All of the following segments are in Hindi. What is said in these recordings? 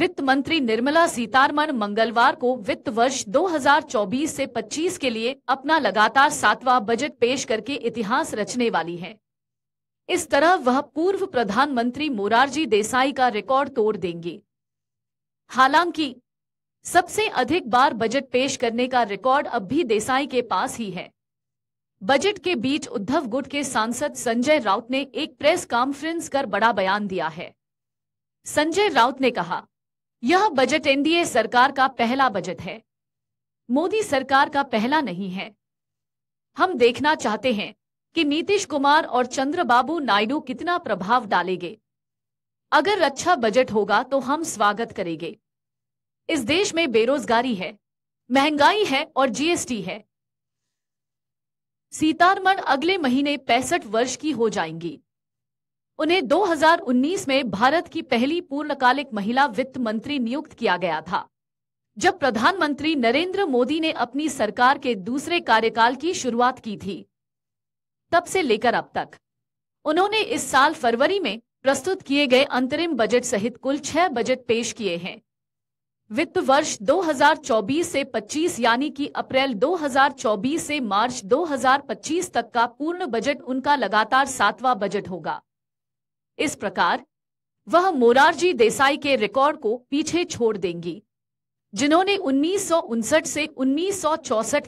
वित्त मंत्री निर्मला सीतारमन मंगलवार को वित्त वर्ष 2024 से 25 के लिए अपना लगातार सातवां बजट पेश करके इतिहास रचने वाली हैं। इस तरह वह पूर्व प्रधानमंत्री मोरारजी देसाई का रिकॉर्ड तोड़ देंगी हालांकि सबसे अधिक बार बजट पेश करने का रिकॉर्ड अब भी देसाई के पास ही है बजट के बीच उद्धव गुट के सांसद संजय राउत ने एक प्रेस कॉन्फ्रेंस कर बड़ा बयान दिया है संजय राउत ने कहा यह बजट एनडीए सरकार का पहला बजट है मोदी सरकार का पहला नहीं है हम देखना चाहते हैं कि नीतीश कुमार और चंद्रबाबू नायडू कितना प्रभाव डालेंगे अगर अच्छा बजट होगा तो हम स्वागत करेंगे इस देश में बेरोजगारी है महंगाई है और जीएसटी है सीतारमण अगले महीने पैंसठ वर्ष की हो जाएंगी उन्हें 2019 में भारत की पहली पूर्णकालिक महिला वित्त मंत्री नियुक्त किया गया था जब प्रधानमंत्री नरेंद्र मोदी ने अपनी सरकार के दूसरे कार्यकाल की शुरुआत की थी तब से लेकर अब तक उन्होंने इस साल फरवरी में प्रस्तुत किए गए अंतरिम बजट सहित कुल छह बजट पेश किए हैं वित्त वर्ष 2024 से 25 यानी कि अप्रैल 2024 से मार्च 2025 तक का पूर्ण बजट उनका लगातार सातवां बजट होगा इस प्रकार वह मोरारजी देसाई के रिकॉर्ड को पीछे छोड़ देंगी जिन्होंने उन्नीस से उन्नीस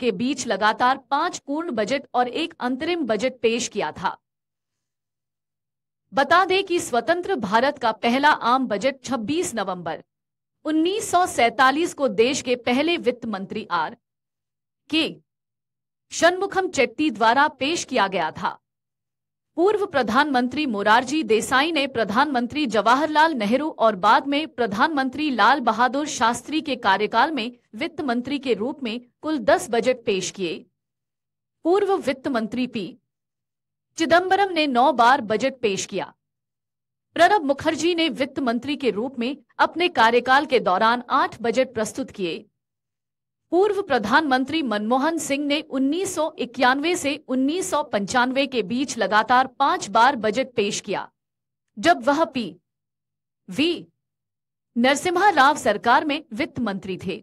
के बीच लगातार पांच पूर्ण बजट और एक अंतरिम बजट पेश किया था बता दें कि स्वतंत्र भारत का पहला आम बजट 26 नवंबर 1947 को देश के पहले वित्त मंत्री आर के शनमुखम चेट्टी द्वारा पेश किया गया था पूर्व प्रधानमंत्री मोरारजी देसाई ने प्रधानमंत्री जवाहरलाल नेहरू और बाद में प्रधानमंत्री लाल बहादुर शास्त्री के कार्यकाल में वित्त मंत्री के रूप में कुल दस बजट पेश किए पूर्व वित्त मंत्री पी चिदम्बरम ने नौ बार बजट पेश किया प्रणब मुखर्जी ने वित्त मंत्री के रूप में अपने कार्यकाल के दौरान आठ बजट प्रस्तुत किए पूर्व प्रधानमंत्री मनमोहन सिंह ने उन्नीस से उन्नीस के बीच लगातार पांच बार बजट पेश किया जब वह पी वी नरसिम्हा राव सरकार में वित्त मंत्री थे